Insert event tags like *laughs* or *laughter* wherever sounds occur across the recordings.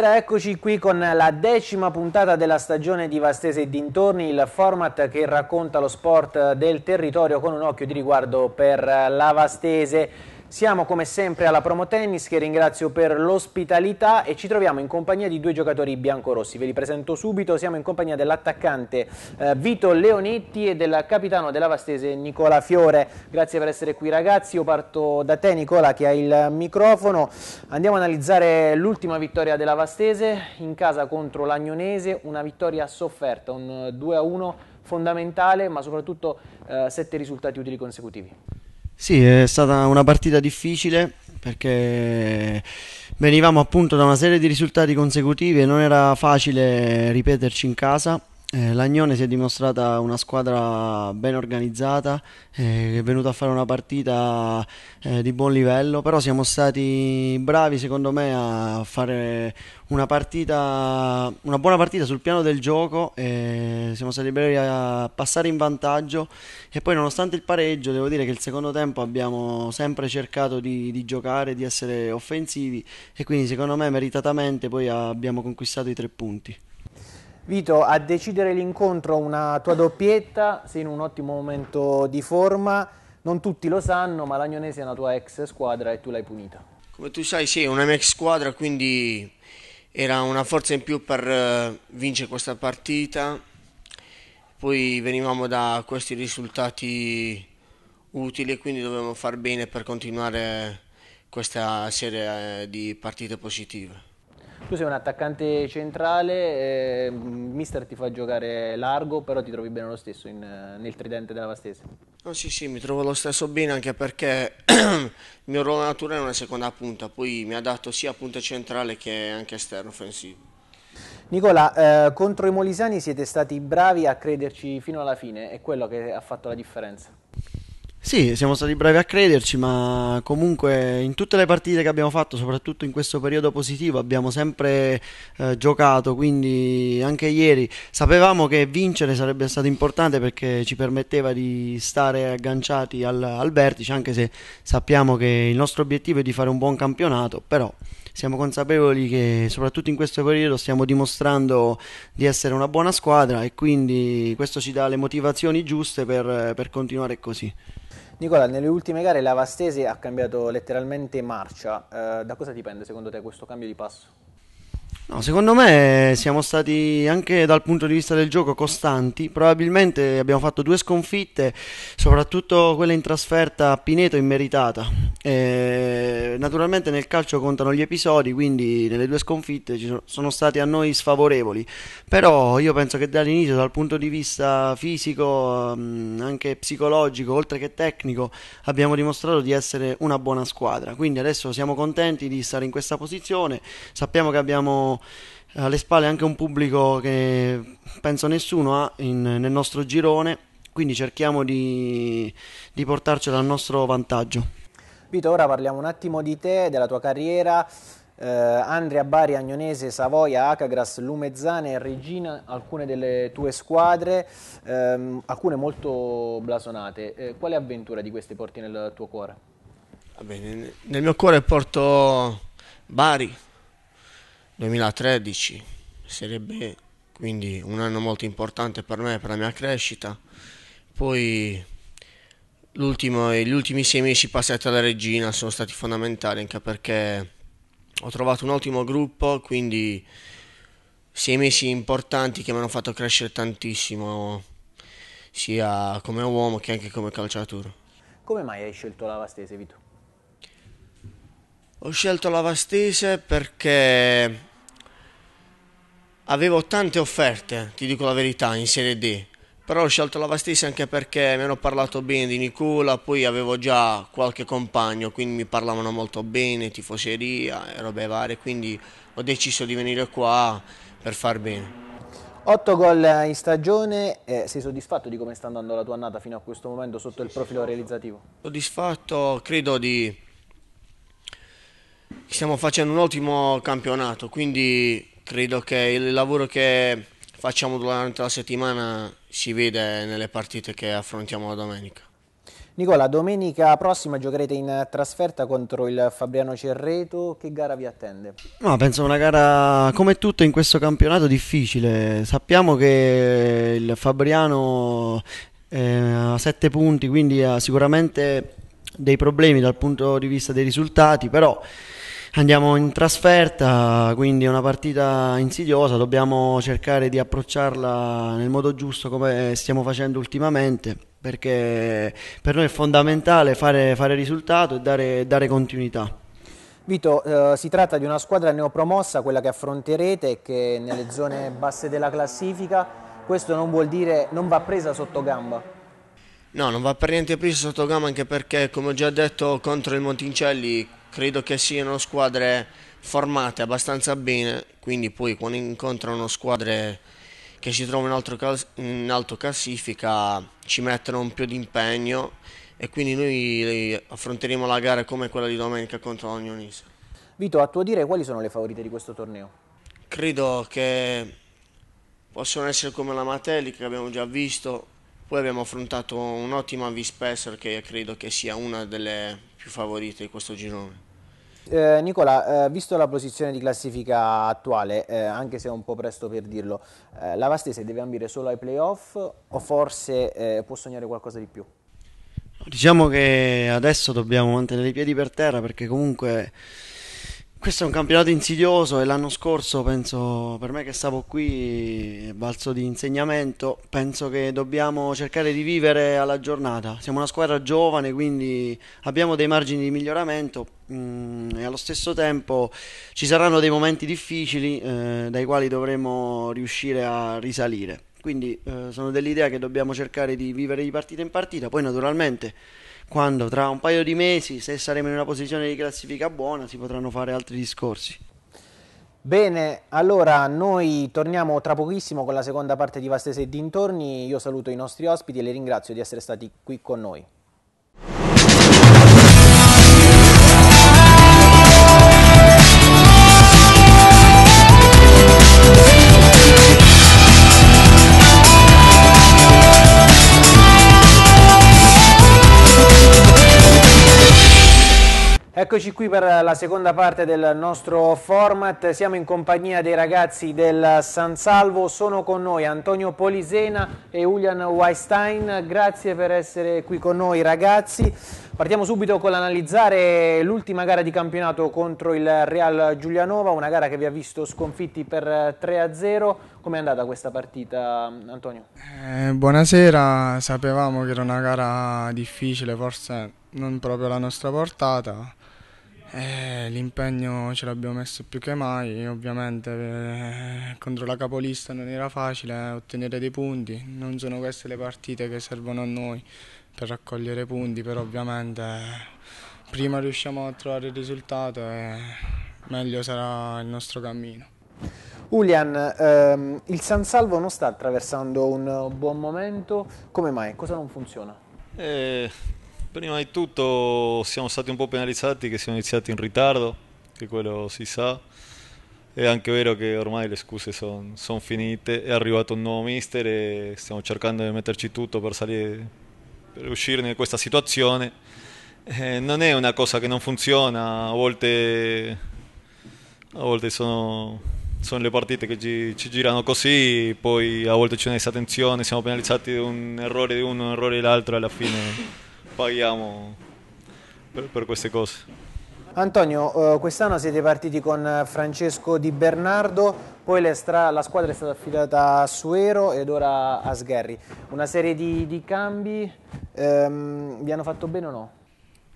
Buonasera, eccoci qui con la decima puntata della stagione di Vastese e dintorni, il format che racconta lo sport del territorio con un occhio di riguardo per la Vastese. Siamo come sempre alla Promo Tennis che ringrazio per l'ospitalità e ci troviamo in compagnia di due giocatori biancorossi. Ve li presento subito, siamo in compagnia dell'attaccante eh, Vito Leonetti e del capitano della Vastese Nicola Fiore. Grazie per essere qui ragazzi, io parto da te Nicola che ha il microfono. Andiamo ad analizzare l'ultima vittoria della Vastese in casa contro l'Agnonese, una vittoria sofferta, un 2-1 fondamentale ma soprattutto eh, sette risultati utili consecutivi. Sì, è stata una partita difficile perché venivamo appunto da una serie di risultati consecutivi e non era facile ripeterci in casa eh, L'Agnone si è dimostrata una squadra ben organizzata, eh, è venuta a fare una partita eh, di buon livello, però siamo stati bravi secondo me a fare una, partita, una buona partita sul piano del gioco, siamo stati bravi a passare in vantaggio e poi nonostante il pareggio devo dire che il secondo tempo abbiamo sempre cercato di, di giocare, di essere offensivi e quindi secondo me meritatamente poi abbiamo conquistato i tre punti. Vito, a decidere l'incontro una tua doppietta, sei in un ottimo momento di forma, non tutti lo sanno, ma l'Agnonese è una tua ex squadra e tu l'hai punita. Come tu sai, sì, è una mia ex squadra, quindi era una forza in più per eh, vincere questa partita. Poi venivamo da questi risultati utili quindi dovevamo far bene per continuare questa serie eh, di partite positive tu sei un attaccante centrale, eh, mister ti fa giocare largo, però ti trovi bene lo stesso in, eh, nel tridente della Vastese. No, oh, sì, sì, mi trovo lo stesso bene anche perché *clears throat* il mio ruolo naturale è una seconda punta, poi mi ha dato sia punta centrale che anche esterno offensivo. Nicola, eh, contro i Molisani siete stati bravi a crederci fino alla fine, è quello che ha fatto la differenza. Sì, siamo stati bravi a crederci, ma comunque in tutte le partite che abbiamo fatto, soprattutto in questo periodo positivo, abbiamo sempre eh, giocato, quindi anche ieri sapevamo che vincere sarebbe stato importante perché ci permetteva di stare agganciati al, al vertice, anche se sappiamo che il nostro obiettivo è di fare un buon campionato, però siamo consapevoli che soprattutto in questo periodo stiamo dimostrando di essere una buona squadra e quindi questo ci dà le motivazioni giuste per, per continuare così. Nicola, nelle ultime gare la Vastese ha cambiato letteralmente marcia, eh, da cosa dipende secondo te questo cambio di passo? No, secondo me siamo stati anche dal punto di vista del gioco costanti, probabilmente abbiamo fatto due sconfitte, soprattutto quella in trasferta a Pineto immeritata. E naturalmente nel calcio contano gli episodi, quindi nelle due sconfitte ci sono, stati a noi sfavorevoli, però io penso che dall'inizio dal punto di vista fisico, anche psicologico, oltre che tecnico, abbiamo dimostrato di essere una buona squadra, quindi adesso siamo contenti di stare in questa posizione, sappiamo che abbiamo alle spalle anche un pubblico che penso nessuno ha in, nel nostro girone, quindi cerchiamo di, di portarcela al nostro vantaggio. Vito, ora parliamo un attimo di te, della tua carriera. Uh, Andrea Bari, Agnonese, Savoia, Acagras, Lumezzane e Regina, alcune delle tue squadre, um, alcune molto blasonate. Eh, quale avventura di queste porti nel tuo cuore? Bene, nel mio cuore porto Bari, 2013 sarebbe quindi un anno molto importante per me, per la mia crescita. Poi gli ultimi sei mesi passati alla Regina sono stati fondamentali anche perché ho trovato un ottimo gruppo, quindi sei mesi importanti che mi hanno fatto crescere tantissimo, sia come uomo che anche come calciatore. Come mai hai scelto la Vastese, Vito? Ho scelto la Vastese perché Avevo tante offerte, ti dico la verità, in Serie D, però ho scelto la Vastisi anche perché mi hanno parlato bene di Nicola, poi avevo già qualche compagno, quindi mi parlavano molto bene, tifoseria e robe varie, quindi ho deciso di venire qua per far bene. 8 gol in stagione, eh, sei soddisfatto di come sta andando la tua annata fino a questo momento sotto sì, il profilo realizzativo? Soddisfatto, credo di... Stiamo facendo un ottimo campionato, quindi credo che il lavoro che facciamo durante la settimana si vede nelle partite che affrontiamo la domenica. Nicola, domenica prossima giocherete in trasferta contro il Fabriano Cerreto, che gara vi attende? No, penso una gara come tutte in questo campionato difficile, sappiamo che il Fabriano eh, ha 7 punti, quindi ha sicuramente dei problemi dal punto di vista dei risultati, però Andiamo in trasferta, quindi è una partita insidiosa, dobbiamo cercare di approcciarla nel modo giusto come stiamo facendo ultimamente, perché per noi è fondamentale fare, fare risultato e dare, dare continuità. Vito, eh, si tratta di una squadra neopromossa, quella che affronterete, che è nelle zone basse della classifica, questo non vuol dire non va presa sotto gamba. No, non va per niente presa sotto gamba anche perché, come ho già detto, contro il Monticelli credo che siano squadre formate abbastanza bene, quindi poi quando incontrano squadre che si trovano in, alto classifica ci mettono un più di impegno e quindi noi affronteremo la gara come quella di domenica contro l'Ognonese. Vito, a tuo dire quali sono le favorite di questo torneo? Credo che possono essere come la Mateli che abbiamo già visto, poi abbiamo affrontato un'ottima Vispesser che credo che sia una delle più favorite di questo girone. Eh, Nicola, eh, visto la posizione di classifica attuale, eh, anche se è un po' presto per dirlo, eh, la Vastese deve ambire solo ai playoff o forse eh, può sognare qualcosa di più? Diciamo che adesso dobbiamo mantenere i piedi per terra perché comunque questo è un campionato insidioso e l'anno scorso penso, per me che stavo qui, balzo di insegnamento, penso che dobbiamo cercare di vivere alla giornata. Siamo una squadra giovane, quindi abbiamo dei margini di miglioramento mh, mm, e allo stesso tempo ci saranno dei momenti difficili eh, dai quali dovremo riuscire a risalire. Quindi eh, sono dell'idea che dobbiamo cercare di vivere di partita in partita, poi naturalmente quando tra un paio di mesi, se saremo in una posizione di classifica buona, si potranno fare altri discorsi. Bene, allora noi torniamo tra pochissimo con la seconda parte di Vastese e dintorni. Io saluto i nostri ospiti e le ringrazio di essere stati qui con noi. Eccoci qui per la seconda parte del nostro format, siamo in compagnia dei ragazzi del San Salvo, sono con noi Antonio Polisena e Julian Weinstein, grazie per essere qui con noi ragazzi. Partiamo subito con l'analizzare l'ultima gara di campionato contro il Real Giulianova, una gara che vi ha visto sconfitti per 3-0, com'è andata questa partita Antonio? Eh, buonasera, sapevamo che era una gara difficile, forse non proprio alla nostra portata eh, l'impegno ce l'abbiamo messo più che mai, ovviamente eh, contro la capolista non era facile eh, ottenere dei punti, non sono queste le partite che servono a noi per raccogliere punti, però ovviamente eh, prima riusciamo a trovare il risultato e meglio sarà il nostro cammino. Ulian, ehm, il San Salvo non sta attraversando un buon momento, come mai? Cosa non funziona? Eh, Prima di tutto siamo stati un po' penalizzati che siamo iniziati in ritardo, che quello si sa. È anche vero che ormai le scuse sono son finite, è arrivato un nuovo mister e stiamo cercando di metterci tutto per, salire, per uscirne da questa situazione. Eh, non è una cosa che non funziona, a volte, a volte sono, sono, le partite che ci, ci, girano così, poi a volte c'è una disattenzione, siamo penalizzati da un errore di uno, un errore dell'altro e alla fine paghiamo per, per queste cose. Antonio, eh, quest'anno siete partiti con eh, Francesco Di Bernardo, poi la squadra è stata affidata a Suero ed ora a Sgherri. Una serie di, di cambi, ehm, vi hanno fatto bene o no?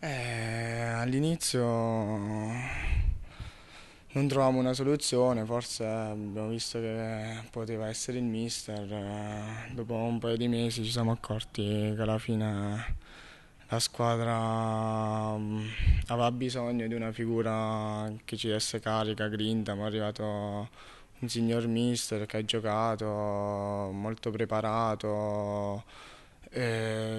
Eh, all'inizio non trovavamo una soluzione, forse abbiamo visto che poteva essere il mister, eh, dopo un paio di mesi ci siamo accorti che alla fine la squadra mm, aveva bisogno di una figura che ci desse carica, grinta, ma è arrivato un signor mister che ha giocato, molto preparato,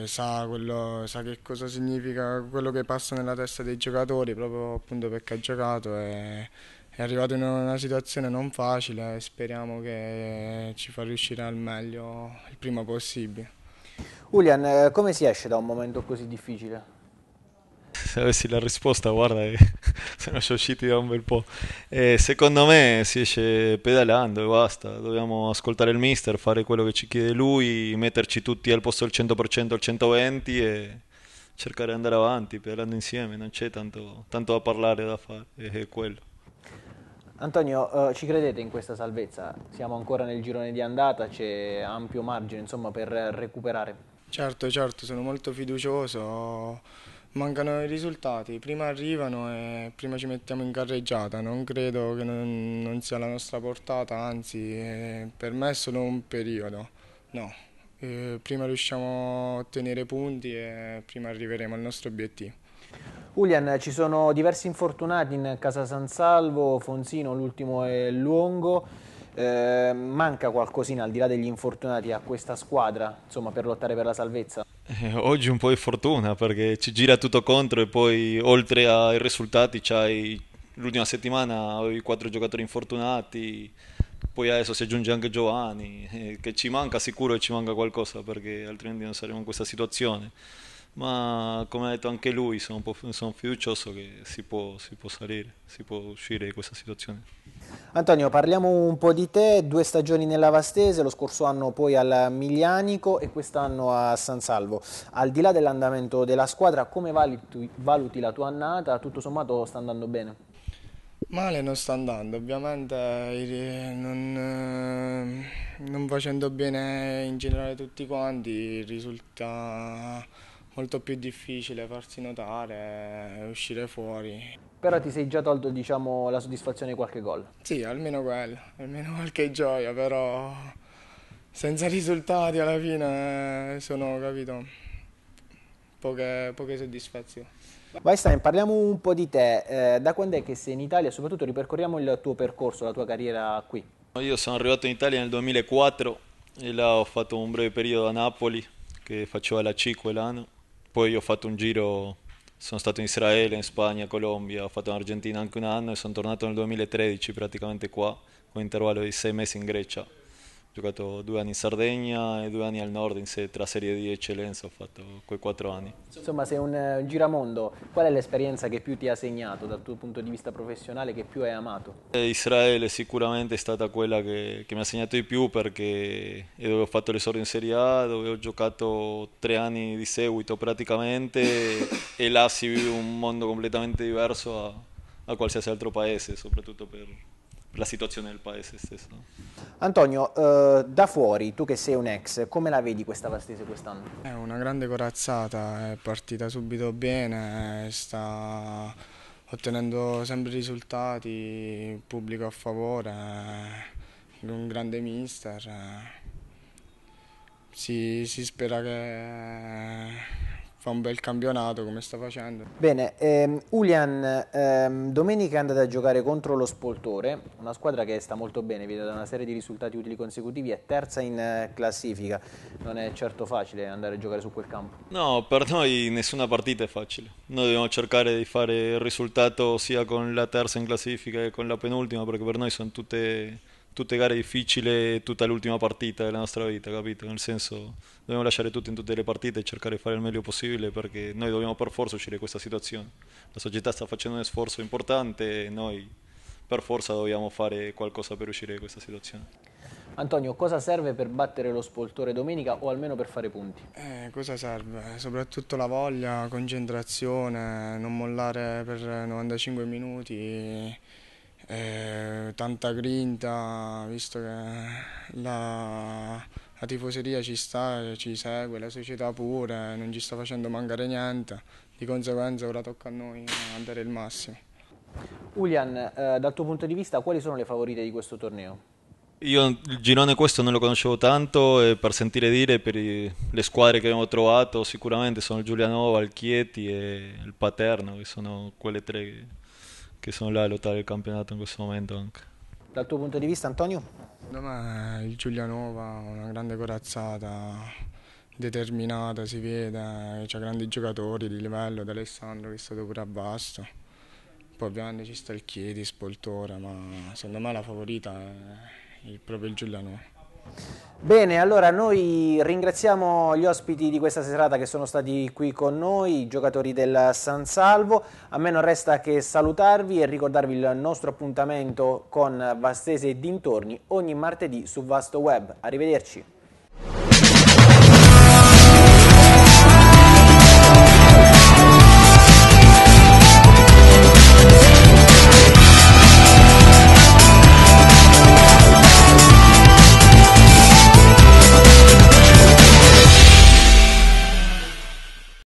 sa, quello, sa, che cosa significa quello che passa nella testa dei giocatori, proprio appunto perché ha giocato. E, è arrivato in una situazione non facile e speriamo che ci fa riuscire al meglio il prima possibile. Julian, eh, come si esce da un momento così difficile? Se *laughs* avessi la risposta, guarda, eh, *laughs* sono già usciti da un bel po'. Eh, secondo me si esce pedalando e basta. Dobbiamo ascoltare il mister, fare quello che ci chiede lui, metterci tutti al posto del 100%, al 120% e cercare di andare avanti, pedalando insieme. Non c'è tanto, tanto da parlare, da fare, è quello. Antonio, eh, ci credete in questa salvezza? Siamo ancora nel girone di andata, c'è ampio margine insomma, per recuperare. Certo, certo, sono molto fiducioso. Mancano i risultati, prima arrivano e prima ci mettiamo in carreggiata. Non credo che non, non sia la nostra portata, anzi, eh, per me è solo un periodo. No, eh, prima riusciamo a ottenere punti e prima arriveremo al nostro obiettivo. Julian, ci sono diversi infortunati in casa San Salvo, Fonsino l'ultimo è lungo. Eh, manca qualcosina al di là degli infortunati a questa squadra insomma, per lottare per la salvezza? Eh, oggi un po' di fortuna perché ci gira tutto contro e poi oltre ai risultati c'hai l'ultima settimana i quattro giocatori infortunati poi adesso si aggiunge anche Giovanni eh, che ci manca sicuro e ci manca qualcosa perché altrimenti non saremo in questa situazione ma come ha detto anche lui sono, sono fiducioso che si può, si può, salire, si può uscire da questa situazione. Antonio, parliamo un po' di te, due stagioni nella Vastese, lo scorso anno poi al Miglianico e quest'anno a San Salvo. Al di là dell'andamento della squadra, come valuti, valuti la tua annata? Tutto sommato sta andando bene? Male non sta andando, ovviamente eh, non, eh, non facendo bene in generale tutti quanti risulta molto più difficile farsi notare e uscire fuori. Però ti sei già tolto diciamo, la soddisfazione di qualche gol? Sì, almeno quello, almeno qualche gioia, però senza risultati alla fine eh, sono, capito, poche, poche soddisfazioni. Vai Stein, parliamo un po' di te. Eh, da quando è che sei in Italia? Soprattutto ripercorriamo il tuo percorso, la tua carriera qui. Io sono arrivato in Italia nel 2004 e là ho fatto un breve periodo a Napoli che facevo la C quell'anno poi ho fatto un giro, sono stato in Israele, in Spagna, Colombia, ho fatto in Argentina anche un anno e sono tornato nel 2013 praticamente qua, con un intervallo di sei mesi in Grecia giocato due anni in Sardegna e due anni al nord in se, tra Serie D e Eccellenza, ho fatto quei quattro anni. Insomma sei un, eh, un giramondo, qual è l'esperienza che più ti ha segnato dal tuo punto di vista professionale, che più hai amato? Eh, Israele sicuramente è stata quella che, che mi ha segnato di più perché è dove ho fatto l'esordio in Serie A, dove ho giocato tre anni di seguito praticamente e là si vive un mondo completamente diverso a, a qualsiasi altro paese, soprattutto per, la situazione del paese stesso. Antonio, eh, da fuori, tu che sei un ex, come la vedi questa Vastese quest'anno? È una grande corazzata, è partita subito bene, sta ottenendo sempre risultati, pubblico a favore, eh, un grande mister. Eh. Si, si spera che fa un bel campionato come sta facendo. Bene, ehm, Ulian ehm, domenica è andata a giocare contro lo Spoltore, una squadra che sta molto bene, viene da una serie di risultati utili consecutivi, è terza in eh, classifica, non è certo facile andare a giocare su quel campo. No, per noi nessuna partita è facile, noi dobbiamo cercare di fare il risultato sia con la terza in classifica che con la penultima perché per noi sono tutte tutte gare difficili, tutta l'ultima partita della nostra vita, capito? Nel senso, dobbiamo lasciare tutto in tutte le partite e cercare di fare il meglio possibile perché noi dobbiamo per forza uscire da questa situazione. La società sta facendo un sforzo importante e noi per forza dobbiamo fare qualcosa per uscire da questa situazione. Antonio, cosa serve per battere lo spoltore domenica o almeno per fare punti? Eh, cosa serve? Soprattutto la voglia, concentrazione, non mollare per 95 minuti eh, tanta grinta, visto che la, la tifoseria ci sta, ci segue, la società pure, non ci sta facendo mancare niente, di conseguenza ora tocca a noi eh, dare il massimo. Ulian, eh, dal tuo punto di vista quali sono le favorite di questo torneo? Io il girone questo non lo conoscevo tanto e per sentire dire per i, le squadre che abbiamo trovato sicuramente sono il Giulianova, il Chieti e il Paterno, che sono quelle tre che sono là a lottare il campionato in questo momento anche. Dal tuo punto di vista Antonio? Secondo me il Giulianova ha una grande corazzata, determinata, si vede, eh, c'ha grandi giocatori di livello, D'Alessandro che è stato pure a Basta. Poi ovviamente ci sta il Chiedi, Spoltore, ma secondo me la favorita è il proprio il Giulianova. Bene, allora noi ringraziamo gli ospiti di questa serata che sono stati qui con noi, i giocatori del San Salvo. A me non resta che salutarvi e ricordarvi il nostro appuntamento con Vastese e dintorni ogni martedì su Vasto Web. Arrivederci.